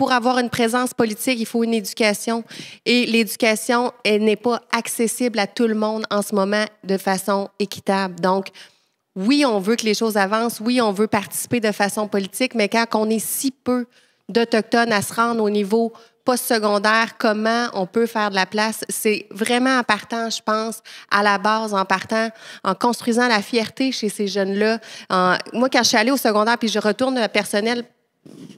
pour avoir une présence politique, il faut une éducation. Et l'éducation, elle n'est pas accessible à tout le monde en ce moment de façon équitable. Donc, oui, on veut que les choses avancent, oui, on veut participer de façon politique, mais quand on est si peu d'Autochtones à se rendre au niveau post-secondaire, comment on peut faire de la place. C'est vraiment en partant, je pense, à la base, en partant, en construisant la fierté chez ces jeunes-là. moi, quand je suis allée au secondaire, puis je retourne personnel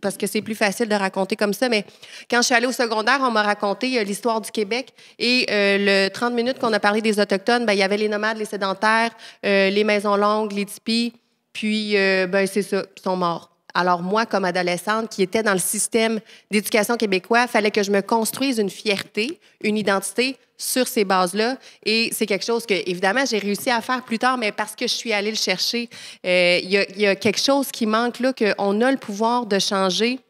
parce que c'est plus facile de raconter comme ça. Mais quand je suis allée au secondaire, on m'a raconté euh, l'histoire du Québec et euh, le 30 minutes qu'on a parlé des Autochtones, ben, il y avait les nomades, les sédentaires, euh, les maisons longues, les tipis, puis ben, c'est ça, ils sont morts. Alors moi, comme adolescente qui était dans le système d'éducation québécois, fallait que je me construise une fierté, une identité sur ces bases-là. Et c'est quelque chose que, évidemment, j'ai réussi à faire plus tard, mais parce que je suis allée le chercher, euh, il y, a quelque chose qui manque là, qu'on a le pouvoir de changer.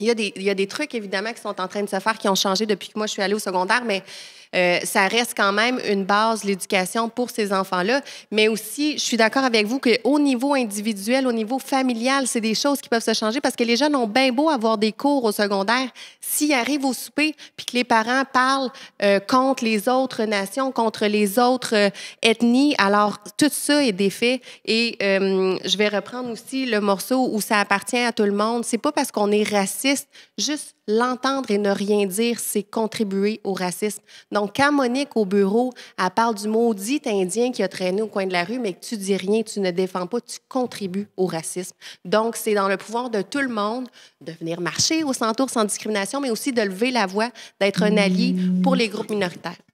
Il y, des, il y a des trucs, évidemment, qui sont en train de se faire, qui ont changé depuis que moi je suis allée au secondaire, mais euh, ça reste quand même une base, l'éducation pour ces enfants-là. Mais aussi, je suis d'accord avec vous qu'au niveau individuel, au niveau familial, c'est des choses qui peuvent se changer parce que les jeunes ont bien beau avoir des cours au secondaire. S'ils arrivent au souper puis que les parents parlent euh, contre les autres nations, contre les autres euh, ethnies, alors tout ça est défait. Et je vais reprendre aussi le morceau où ça appartient à tout le monde. C'est pas parce qu'on est raciste, juste l'entendre et ne rien dire, c'est contribuer au racisme. Donc, quand Monique au bureau, elle parle du maudit Indien qui a traîné au coin de la rue, mais que tu dis rien, tu ne défends pas, tu contribues au racisme. Donc, c'est dans le pouvoir de tout le monde de venir marcher au centre sans discrimination, mais aussi de lever la voix, d'être un allié pour les groupes minoritaires.